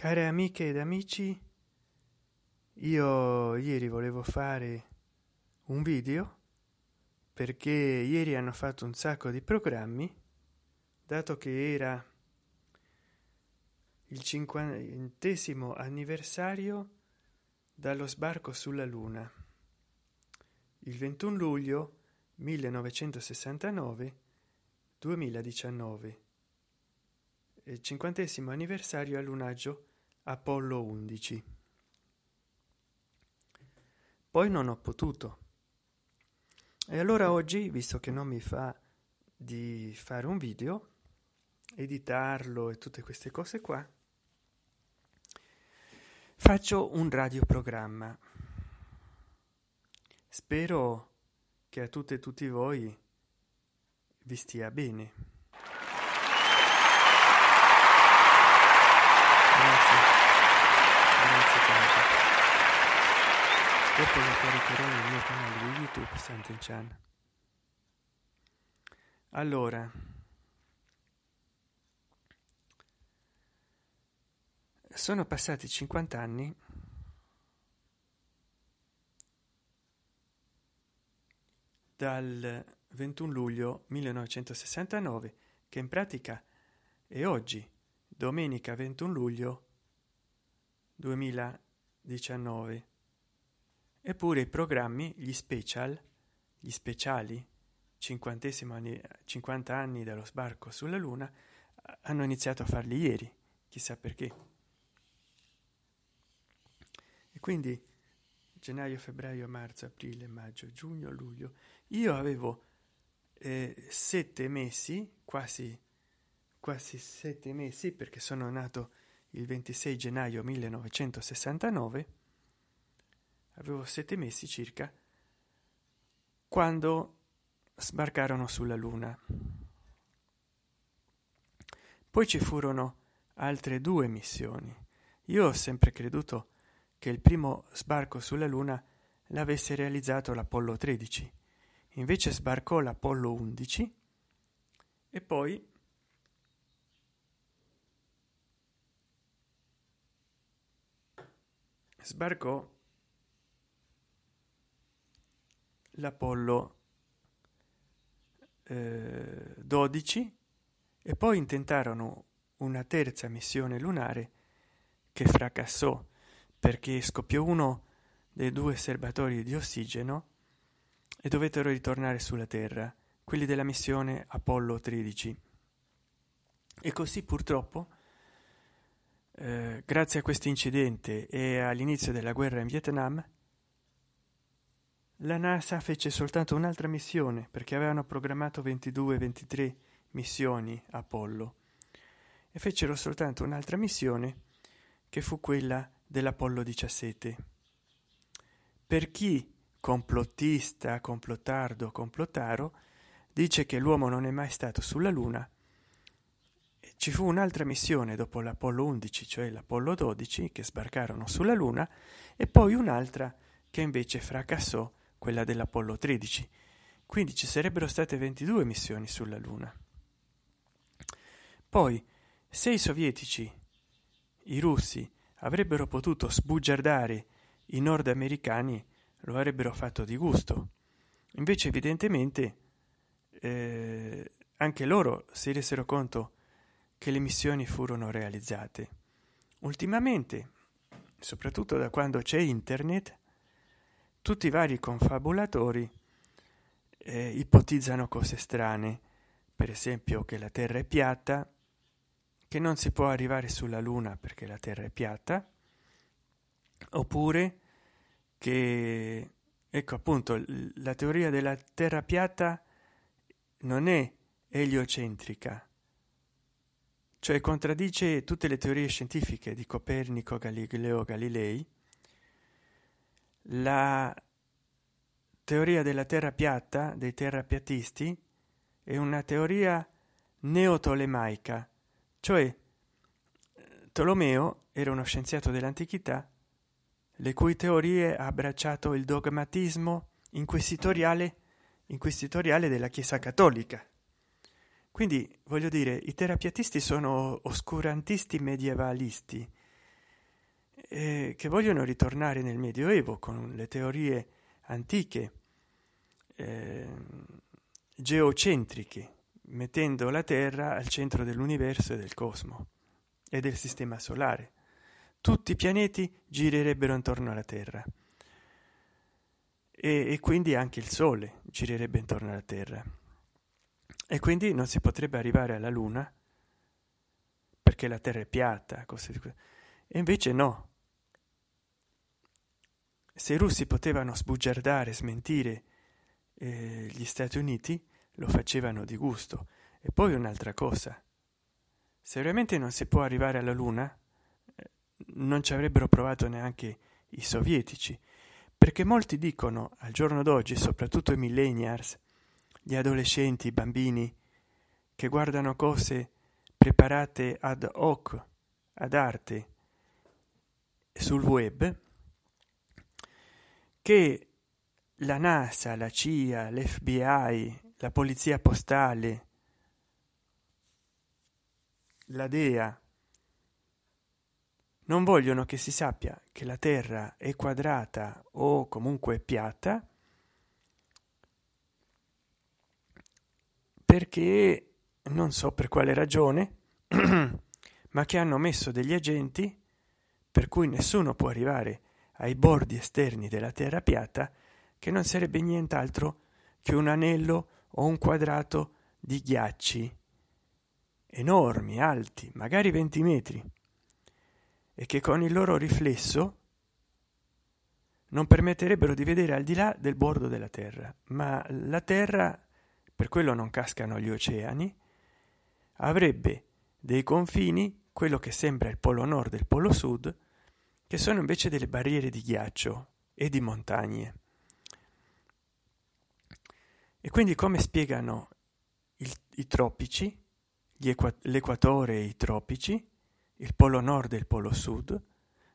Care amiche ed amici, io ieri volevo fare un video perché ieri hanno fatto un sacco di programmi, dato che era il cinquantesimo anniversario dallo sbarco sulla Luna. Il 21 luglio 1969 2019 il cinquantesimo anniversario al lunaggio Apollo 11. Poi non ho potuto. E allora oggi, visto che non mi fa di fare un video, editarlo e tutte queste cose qua, faccio un radioprogramma. Spero che a tutte e tutti voi vi stia bene. Grazie. Dopo lo caricherò nel mio canale di YouTube Chan. Allora, sono passati 50 anni dal 21 luglio 1969, che in pratica è oggi, domenica 21 luglio 2019. Eppure i programmi, gli special, gli speciali, 50 anni, 50 anni dallo sbarco sulla Luna, hanno iniziato a farli ieri, chissà perché. E quindi gennaio, febbraio, marzo, aprile, maggio, giugno, luglio, io avevo eh, sette mesi, quasi, quasi sette mesi, perché sono nato il 26 gennaio 1969 avevo sette mesi circa, quando sbarcarono sulla Luna. Poi ci furono altre due missioni. Io ho sempre creduto che il primo sbarco sulla Luna l'avesse realizzato l'Apollo 13, invece sbarcò l'Apollo 11 e poi sbarcò l'Apollo eh, 12 e poi intentarono una terza missione lunare che fracassò perché scoppiò uno dei due serbatoi di ossigeno e dovettero ritornare sulla Terra, quelli della missione Apollo 13. E così purtroppo, eh, grazie a questo incidente e all'inizio della guerra in Vietnam, la Nasa fece soltanto un'altra missione perché avevano programmato 22-23 missioni Apollo e fecero soltanto un'altra missione che fu quella dell'Apollo 17. Per chi, complottista, complottardo, complottaro, dice che l'uomo non è mai stato sulla Luna, ci fu un'altra missione dopo l'Apollo 11, cioè l'Apollo 12, che sbarcarono sulla Luna, e poi un'altra che invece fracassò quella dell'Apollo 13, quindi ci sarebbero state 22 missioni sulla Luna. Poi, se i sovietici, i russi, avrebbero potuto sbugiardare i nordamericani, lo avrebbero fatto di gusto. Invece, evidentemente, eh, anche loro si resero conto che le missioni furono realizzate. Ultimamente, soprattutto da quando c'è internet, tutti i vari confabulatori eh, ipotizzano cose strane, per esempio che la Terra è piatta, che non si può arrivare sulla Luna perché la Terra è piatta, oppure che, ecco appunto, la teoria della Terra piatta non è eliocentrica, cioè contraddice tutte le teorie scientifiche di Copernico, Galileo, Galilei, la teoria della terra piatta, dei terrapiattisti, è una teoria neotolemaica, cioè Tolomeo era uno scienziato dell'antichità le cui teorie ha abbracciato il dogmatismo inquisitoriale, inquisitoriale della Chiesa cattolica. Quindi, voglio dire, i terapiatisti sono oscurantisti medievalisti, eh, che vogliono ritornare nel Medioevo con le teorie antiche eh, geocentriche, mettendo la Terra al centro dell'universo e del cosmo e del sistema solare. Tutti i pianeti girerebbero intorno alla Terra e, e quindi anche il Sole girerebbe intorno alla Terra. E quindi non si potrebbe arrivare alla Luna perché la Terra è piatta, cose di E invece no, se i russi potevano sbugiardare smentire eh, gli stati uniti lo facevano di gusto e poi un'altra cosa se veramente non si può arrivare alla luna eh, non ci avrebbero provato neanche i sovietici perché molti dicono al giorno d'oggi soprattutto i millennials gli adolescenti i bambini che guardano cose preparate ad hoc ad arte sul web che la NASA, la CIA, l'FBI, la polizia postale, la DEA non vogliono che si sappia che la Terra è quadrata o comunque piatta perché non so per quale ragione, ma che hanno messo degli agenti per cui nessuno può arrivare a ai bordi esterni della terra piatta che non sarebbe nient'altro che un anello o un quadrato di ghiacci enormi, alti, magari 20 metri, e che con il loro riflesso non permetterebbero di vedere al di là del bordo della Terra, ma la Terra, per quello non cascano gli oceani, avrebbe dei confini, quello che sembra il polo nord e il polo sud, che sono invece delle barriere di ghiaccio e di montagne. E quindi come spiegano il, i tropici, equa- l'equatore e i tropici, il polo nord e il polo sud,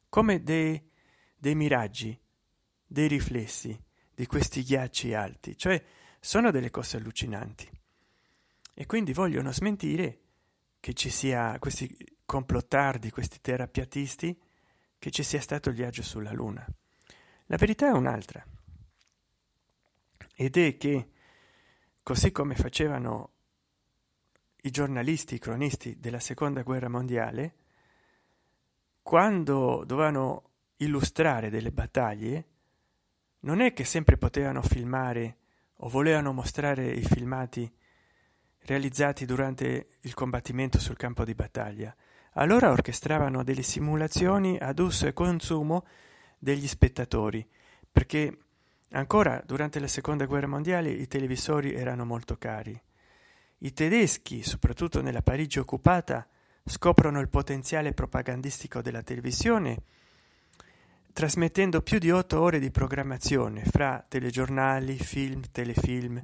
come dei, dei miraggi, dei riflessi di questi ghiacci alti, cioè sono delle cose allucinanti. E quindi vogliono smentire che ci sia questi complottardi, questi terapiatisti che ci sia stato il viaggio sulla Luna. La verità è un'altra, ed è che, così come facevano i giornalisti, i cronisti della seconda guerra mondiale, quando dovevano illustrare delle battaglie, non è che sempre potevano filmare o volevano mostrare i filmati realizzati durante il combattimento sul campo di battaglia, allora orchestravano delle simulazioni ad uso e consumo degli spettatori, perché ancora durante la seconda guerra mondiale i televisori erano molto cari. I tedeschi, soprattutto nella Parigi occupata, scoprono il potenziale propagandistico della televisione, trasmettendo più di otto ore di programmazione fra telegiornali, film, telefilm.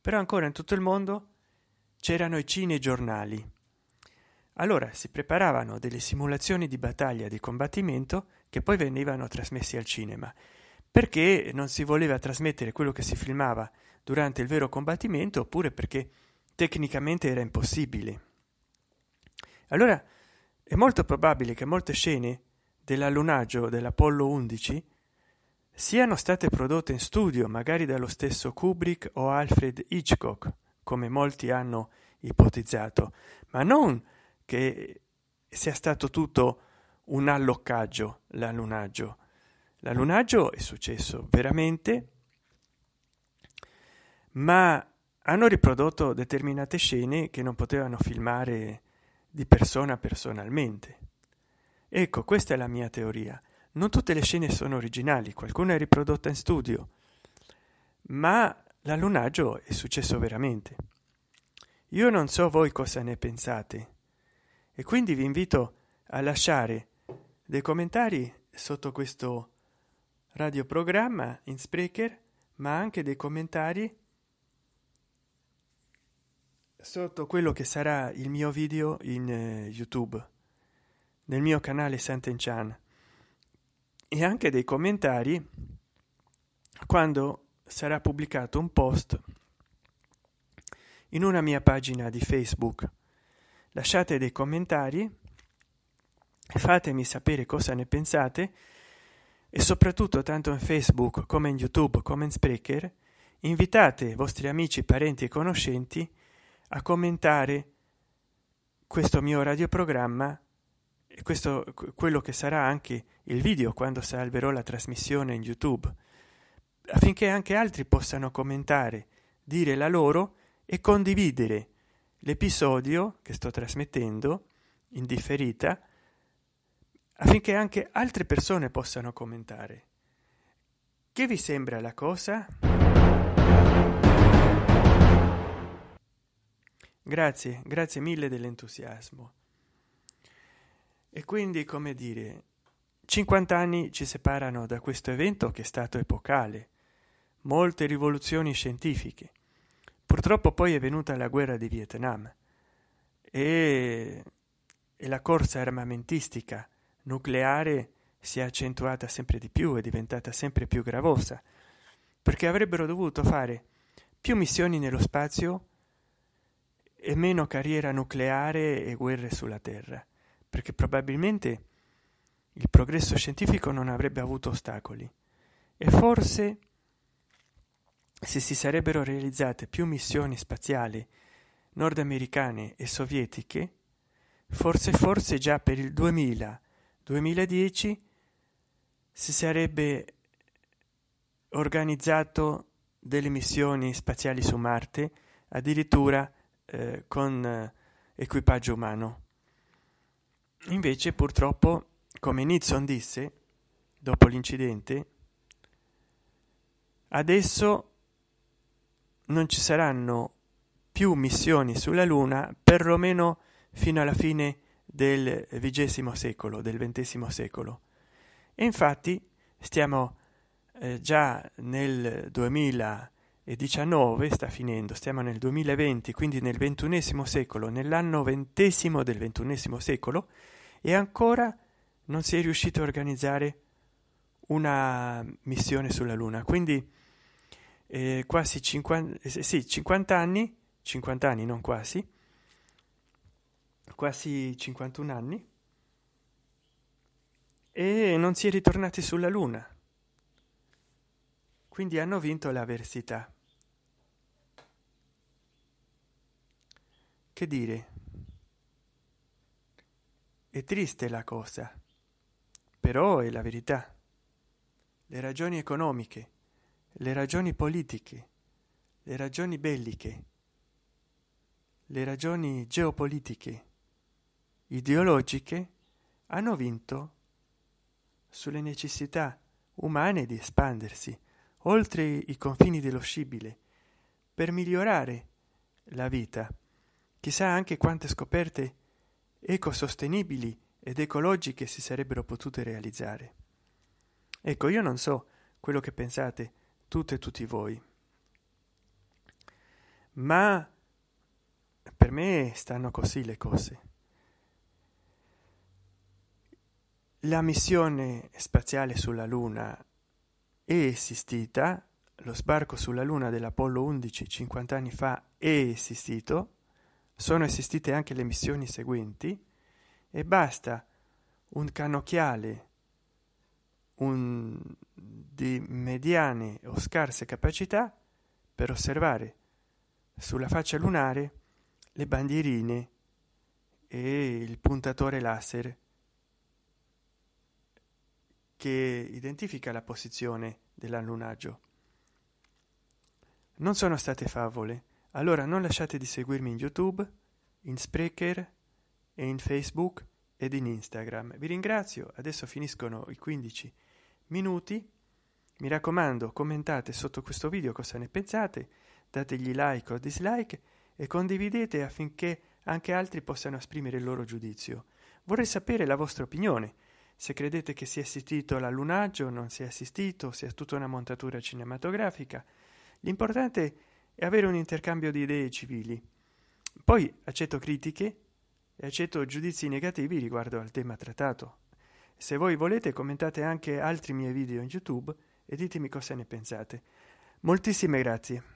Però ancora in tutto il mondo c'erano i cinegiornali allora si preparavano delle simulazioni di battaglia di combattimento che poi venivano trasmessi al cinema, perché non si voleva trasmettere quello che si filmava durante il vero combattimento oppure perché tecnicamente era impossibile. Allora è molto probabile che molte scene dell'allunaggio dell'Apollo 11 siano state prodotte in studio, magari dallo stesso Kubrick o Alfred Hitchcock, come molti hanno ipotizzato, ma non che sia stato tutto un alloccaggio, l'allunaggio. L'allunaggio è successo veramente, ma hanno riprodotto determinate scene che non potevano filmare di persona personalmente. Ecco, questa è la mia teoria. Non tutte le scene sono originali, qualcuna è riprodotta in studio, ma l'allunaggio è successo veramente. Io non so voi cosa ne pensate e quindi vi invito a lasciare dei commentari sotto questo radioprogramma in Spreaker, ma anche dei commentari sotto quello che sarà il mio video in eh, YouTube, nel mio canale Sant'Enchan, e anche dei commentari quando sarà pubblicato un post in una mia pagina di Facebook lasciate dei commentari fatemi sapere cosa ne pensate e soprattutto tanto in facebook come in youtube come in sprecher invitate vostri amici parenti e conoscenti a commentare questo mio radioprogramma e questo quello che sarà anche il video quando salverò la trasmissione in youtube affinché anche altri possano commentare dire la loro e condividere l'episodio che sto trasmettendo in differita affinché anche altre persone possano commentare. Che vi sembra la cosa? Grazie, grazie mille dell'entusiasmo. E quindi, come dire, 50 anni ci separano da questo evento che è stato epocale, molte rivoluzioni scientifiche. Purtroppo poi è venuta la guerra di Vietnam e, e la corsa armamentistica nucleare si è accentuata sempre di più, è diventata sempre più gravosa, perché avrebbero dovuto fare più missioni nello spazio e meno carriera nucleare e guerre sulla Terra, perché probabilmente il progresso scientifico non avrebbe avuto ostacoli e forse se si sarebbero realizzate più missioni spaziali nordamericane e sovietiche, forse forse già per il 2000-2010 si sarebbe organizzato delle missioni spaziali su Marte, addirittura eh, con eh, equipaggio umano. Invece purtroppo, come Nixon disse dopo l'incidente, adesso non ci saranno più missioni sulla Luna, perlomeno fino alla fine del XX secolo, del XX secolo. E infatti stiamo eh, già nel 2019, sta finendo, stiamo nel 2020, quindi nel XXI secolo, nell'anno XX del XXI secolo, e ancora non si è riuscito a organizzare una missione sulla Luna. Quindi eh, quasi 50, eh, sì, 50 anni, 50 anni non quasi, quasi 51 anni e non si è ritornati sulla Luna. Quindi hanno vinto l'avversità. Che dire? È triste la cosa, però è la verità. Le ragioni economiche le ragioni politiche, le ragioni belliche, le ragioni geopolitiche, ideologiche, hanno vinto sulle necessità umane di espandersi oltre i confini dello scibile per migliorare la vita. Chissà anche quante scoperte ecosostenibili ed ecologiche si sarebbero potute realizzare. Ecco, io non so quello che pensate tutte e tutti voi. Ma per me stanno così le cose. La missione spaziale sulla Luna è esistita, lo sbarco sulla Luna dell'Apollo 11 50 anni fa è esistito, sono esistite anche le missioni seguenti e basta un cannocchiale un, di mediane o scarse capacità per osservare sulla faccia lunare le bandierine e il puntatore laser che identifica la posizione dell'allunaggio. Non sono state favole, allora non lasciate di seguirmi in YouTube, in Spreaker e in Facebook ed in Instagram. Vi ringrazio, adesso finiscono i 15 minuti. Mi raccomando, commentate sotto questo video cosa ne pensate, dategli like o dislike e condividete affinché anche altri possano esprimere il loro giudizio. Vorrei sapere la vostra opinione, se credete che sia assistito all'allunaggio, non sia assistito, sia tutta una montatura cinematografica. L'importante è avere un intercambio di idee civili. Poi accetto critiche e accetto giudizi negativi riguardo al tema trattato. Se voi volete commentate anche altri miei video in YouTube e ditemi cosa ne pensate. Moltissime grazie.